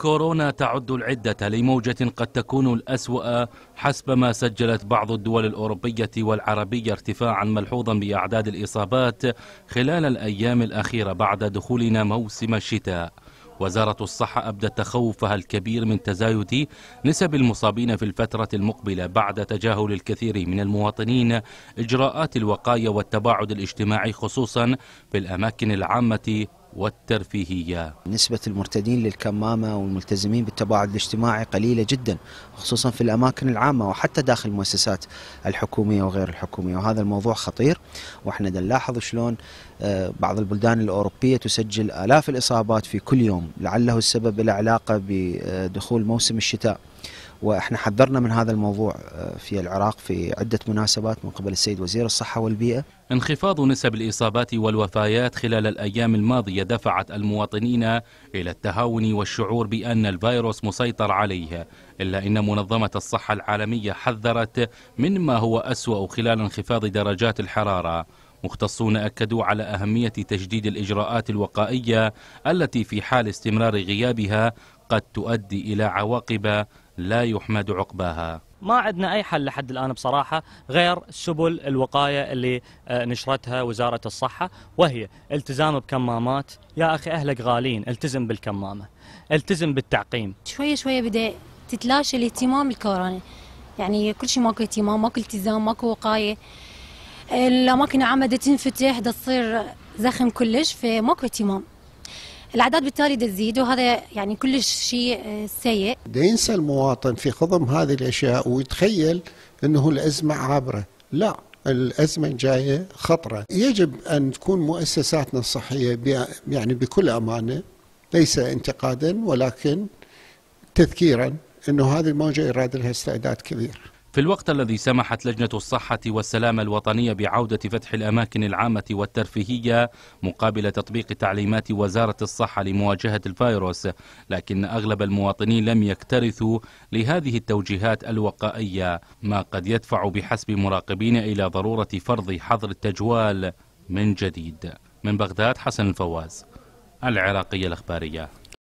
كورونا تعد العدة لموجة قد تكون الأسوأ حسب ما سجلت بعض الدول الأوروبية والعربية ارتفاعا ملحوظا بأعداد الإصابات خلال الأيام الأخيرة بعد دخولنا موسم الشتاء وزارة الصحة أبدت تخوفها الكبير من تزايد نسب المصابين في الفترة المقبلة بعد تجاهل الكثير من المواطنين إجراءات الوقاية والتباعد الاجتماعي خصوصا في الأماكن العامة والترفيهية نسبة المرتدين للكمامة والملتزمين بالتباعد الاجتماعي قليلة جدا خصوصا في الأماكن العامة وحتى داخل المؤسسات الحكومية وغير الحكومية وهذا الموضوع خطير وإحنا نلاحظ شلون آه، بعض البلدان الأوروبية تسجل آلاف الإصابات في كل يوم لعله السبب العلاقة بدخول موسم الشتاء واحنا حذرنا من هذا الموضوع آه، في العراق في عده مناسبات من قبل السيد وزير الصحه والبيئه. انخفاض نسب الاصابات والوفيات خلال الايام الماضيه دفعت المواطنين الى التهاون والشعور بان الفيروس مسيطر عليه، الا ان منظمه الصحه العالميه حذرت من ما هو اسوا خلال انخفاض درجات الحراره. مختصون أكدوا على أهمية تجديد الإجراءات الوقائية التي في حال استمرار غيابها قد تؤدي إلى عواقب لا يحمد عقباها ما عندنا أي حل لحد الآن بصراحة غير سبل الوقاية اللي آه، نشرتها وزارة الصحة وهي التزام بكمامات يا أخي أهلك غالين التزم بالكمامة التزم بالتعقيم شوية شوية بدأ تتلاشى الاهتمام الكورونا يعني كل شيء ماكو اهتمام ماكو التزام ماكو وقاية الأماكن عامة تنفتح تصير زخم كلش فماكو اهتمام الاعداد بالتالي تزيد وهذا يعني كل شيء آه، سيء ينسى المواطن في خضم هذه الاشياء ويتخيل انه الازمه عابره لا الأزمة الجاية خطرة يجب أن تكون مؤسساتنا الصحية يعني بكل أمانة ليس انتقادا ولكن تذكيرا أنه هذه الموجة يراد لها استعداد كبير في الوقت الذي سمحت لجنة الصحة والسلامة الوطنية بعودة فتح الأماكن العامة والترفيهية مقابل تطبيق تعليمات وزارة الصحة لمواجهة الفيروس لكن أغلب المواطنين لم يكترثوا لهذه التوجيهات الوقائية ما قد يدفع بحسب مراقبين إلى ضرورة فرض حظر التجوال من جديد من بغداد حسن الفواز العراقية الأخبارية